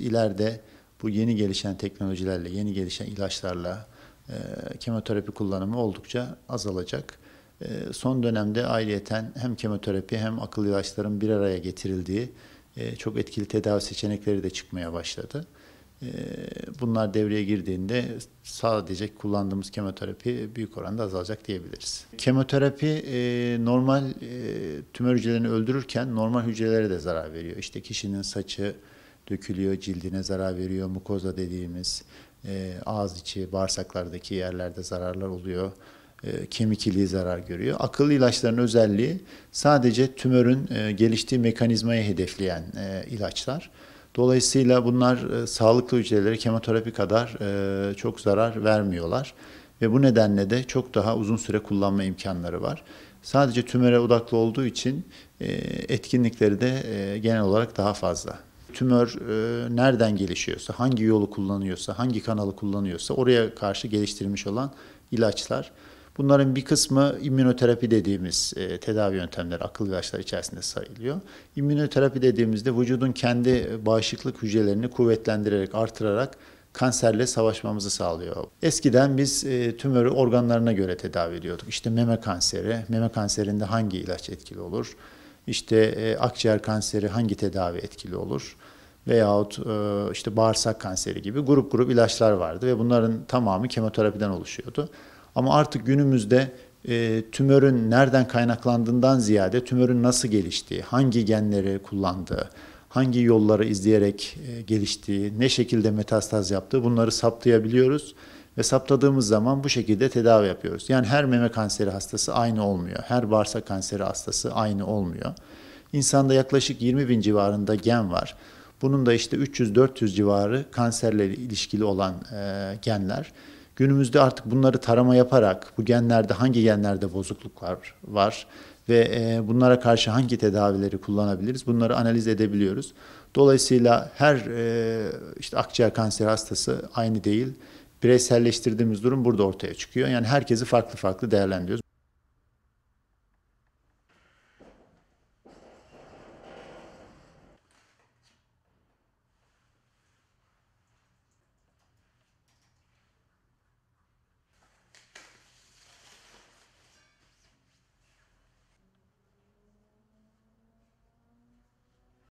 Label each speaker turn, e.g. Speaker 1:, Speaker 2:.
Speaker 1: İleride bu yeni gelişen teknolojilerle, yeni gelişen ilaçlarla e, kemoterapi kullanımı oldukça azalacak. E, son dönemde ayrıyeten hem kemoterapi hem akıl ilaçların bir araya getirildiği e, çok etkili tedavi seçenekleri de çıkmaya başladı. E, bunlar devreye girdiğinde sadece kullandığımız kemoterapi büyük oranda azalacak diyebiliriz. Kemoterapi e, normal e, tümör hücrelerini öldürürken normal hücrelere de zarar veriyor. İşte kişinin saçı, dökülüyor, cildine zarar veriyor. Mukoza dediğimiz e, ağız içi, bağırsaklardaki yerlerde zararlar oluyor. E, kemik iliği zarar görüyor. Akıllı ilaçların özelliği sadece tümörün e, geliştiği mekanizmayı hedefleyen e, ilaçlar. Dolayısıyla bunlar e, sağlıklı hücrelere kemoterapi kadar e, çok zarar vermiyorlar. Ve bu nedenle de çok daha uzun süre kullanma imkanları var. Sadece tümöre odaklı olduğu için e, etkinlikleri de e, genel olarak daha fazla tümör e, nereden gelişiyorsa, hangi yolu kullanıyorsa, hangi kanalı kullanıyorsa oraya karşı geliştirilmiş olan ilaçlar. Bunların bir kısmı immünoterapi dediğimiz e, tedavi yöntemleri akıl ilaçlar içerisinde sayılıyor. İmmünoterapi dediğimizde vücudun kendi bağışıklık hücrelerini kuvvetlendirerek, artırarak kanserle savaşmamızı sağlıyor. Eskiden biz e, tümörü organlarına göre tedavi ediyorduk. İşte meme kanseri, meme kanserinde hangi ilaç etkili olur? işte e, akciğer kanseri hangi tedavi etkili olur veyahut e, işte bağırsak kanseri gibi grup grup ilaçlar vardı ve bunların tamamı kemoterapiden oluşuyordu. Ama artık günümüzde e, tümörün nereden kaynaklandığından ziyade tümörün nasıl geliştiği, hangi genleri kullandığı, hangi yolları izleyerek e, geliştiği, ne şekilde metastaz yaptığı bunları saptayabiliyoruz ve saptadığımız zaman bu şekilde tedavi yapıyoruz. Yani her meme kanseri hastası aynı olmuyor. Her bağırsak kanseri hastası aynı olmuyor. İnsanda yaklaşık 20 bin civarında gen var. Bunun da işte 300-400 civarı kanserle ilişkili olan e, genler. Günümüzde artık bunları tarama yaparak bu genlerde hangi genlerde bozukluk var, var ve e, bunlara karşı hangi tedavileri kullanabiliriz bunları analiz edebiliyoruz. Dolayısıyla her e, işte akciğer kanseri hastası aynı değil bireyselleştirdiğimiz durum burada ortaya çıkıyor. Yani herkesi farklı farklı değerlendiriyoruz.